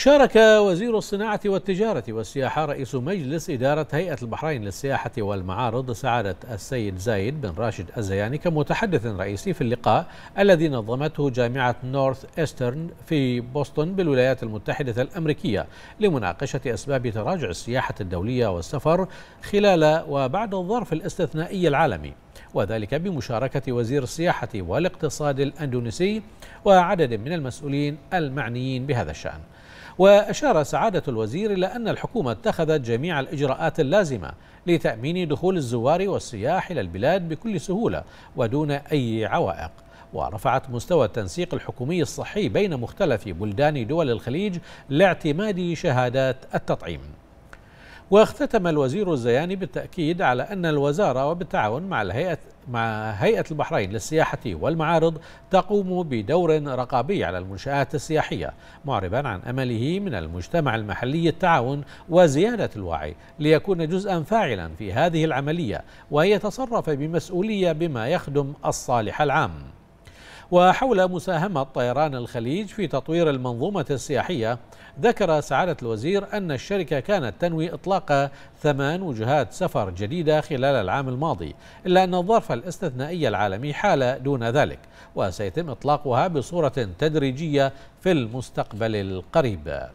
شارك وزير الصناعة والتجارة والسياحة رئيس مجلس إدارة هيئة البحرين للسياحة والمعارض سعادة السيد زايد بن راشد الزياني كمتحدث رئيسي في اللقاء الذي نظمته جامعة نورث إيسترن في بوسطن بالولايات المتحدة الأمريكية لمناقشة أسباب تراجع السياحة الدولية والسفر خلال وبعد الظرف الاستثنائي العالمي وذلك بمشاركة وزير السياحة والاقتصاد الأندونيسي وعدد من المسؤولين المعنيين بهذا الشأن وأشار سعادة الوزير إلى أن الحكومة اتخذت جميع الإجراءات اللازمة لتأمين دخول الزوار والسياح إلى البلاد بكل سهولة ودون أي عوائق ورفعت مستوى التنسيق الحكومي الصحي بين مختلف بلدان دول الخليج لاعتماد شهادات التطعيم واختتم الوزير الزياني بالتأكيد على أن الوزارة وبالتعاون مع الهيئة مع هيئة البحرين للسياحة والمعارض تقوم بدور رقابي على المنشآت السياحية معربا عن أمله من المجتمع المحلي التعاون وزيادة الوعي ليكون جزءا فاعلا في هذه العملية ويتصرف بمسؤولية بما يخدم الصالح العام وحول مساهمة طيران الخليج في تطوير المنظومة السياحية ذكر سعادة الوزير أن الشركة كانت تنوي إطلاق ثمان وجهات سفر جديدة خلال العام الماضي إلا أن الظرف الاستثنائي العالمي حال دون ذلك وسيتم إطلاقها بصورة تدريجية في المستقبل القريب